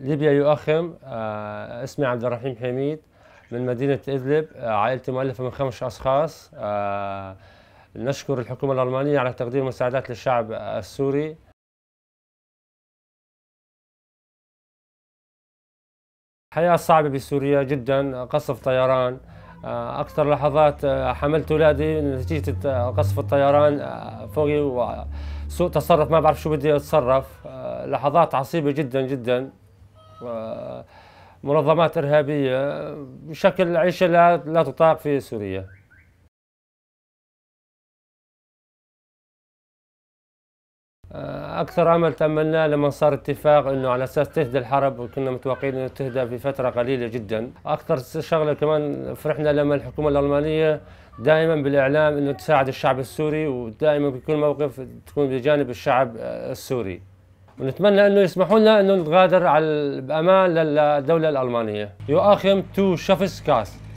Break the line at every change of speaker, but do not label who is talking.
ليبيا يؤخم آه، اسمي عبد الرحيم حميد من مدينة إدلب آه، عائلتي مؤلفة من خمس أشخاص آه، نشكر الحكومة الألمانية على تقديم المساعدات للشعب السوري الحياة صعبة بسوريا جدا قصف طيران أكثر لحظات حملت أولادي نتيجة قصف الطيران فوقي وسوء تصرف ما بعرف شو بدي أتصرف لحظات عصيبة جدا جدا منظمات إرهابية بشكل عيشة لا, لا تطاق في سوريا أكثر أمل تأملناه لما صار اتفاق أنه على أساس تهدى الحرب وكنا متوقعين أنه تهدى في فترة قليلة جدا أكثر شغلة كمان فرحنا لما الحكومة الألمانية دائما بالإعلام أنه تساعد الشعب السوري ودائما بكل موقف تكون بجانب الشعب السوري ونتمنى انه يسمحوا لنا انه نغادر على بامان للدوله الالمانيه يو اخم تو شافس كاست